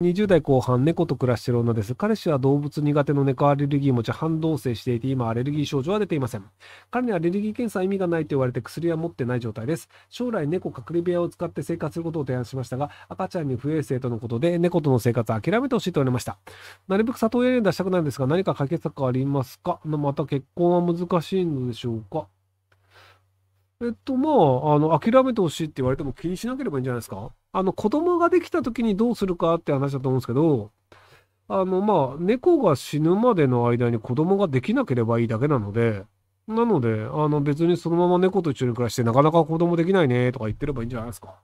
20代後半、猫と暮らしている女です。彼氏は動物苦手の猫アレルギー持ち、反動性していて、今アレルギー症状は出ていません。彼にアレルギー検査は意味がないと言われて薬は持ってない状態です。将来猫隔離部屋を使って生活することを提案しましたが、赤ちゃんに不衛生とのことで、猫との生活は諦めてほしいと言われました。なるべく里親に出したくないんですが、何か解決策はありますかまた結婚は難しいのでしょうかえっと、まあ、あの、諦めてほしいって言われても気にしなければいいんじゃないですか。あの、子供ができた時にどうするかって話だと思うんですけど、あの、まあ、猫が死ぬまでの間に子供ができなければいいだけなので、なので、あの、別にそのまま猫と一緒に暮らして、なかなか子供できないねとか言ってればいいんじゃないですか。